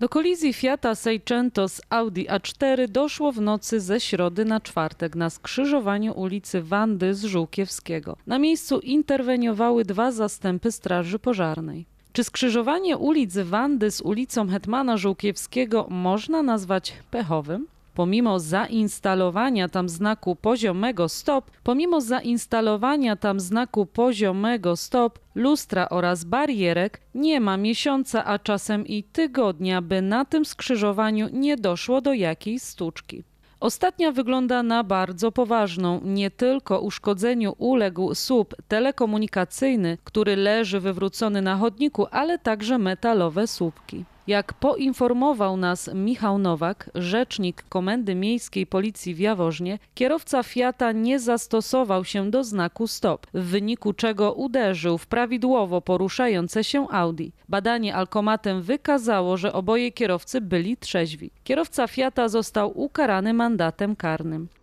Do kolizji Fiata Seicento z Audi A4 doszło w nocy ze środy na czwartek na skrzyżowaniu ulicy Wandy z Żółkiewskiego. Na miejscu interweniowały dwa zastępy Straży Pożarnej. Czy skrzyżowanie ulic Wandy z ulicą Hetmana Żółkiewskiego można nazwać pechowym? Pomimo zainstalowania tam znaku poziomego stop, pomimo zainstalowania tam znaku poziomego stop, lustra oraz barierek nie ma miesiąca, a czasem i tygodnia, by na tym skrzyżowaniu nie doszło do jakiejś stuczki. Ostatnia wygląda na bardzo poważną. Nie tylko uszkodzeniu uległ słup telekomunikacyjny, który leży wywrócony na chodniku, ale także metalowe słupki. Jak poinformował nas Michał Nowak, rzecznik Komendy Miejskiej Policji w Jaworznie, kierowca Fiata nie zastosował się do znaku stop, w wyniku czego uderzył w prawidłowo poruszające się Audi. Badanie alkomatem wykazało, że oboje kierowcy byli trzeźwi. Kierowca Fiata został ukarany mandatem karnym.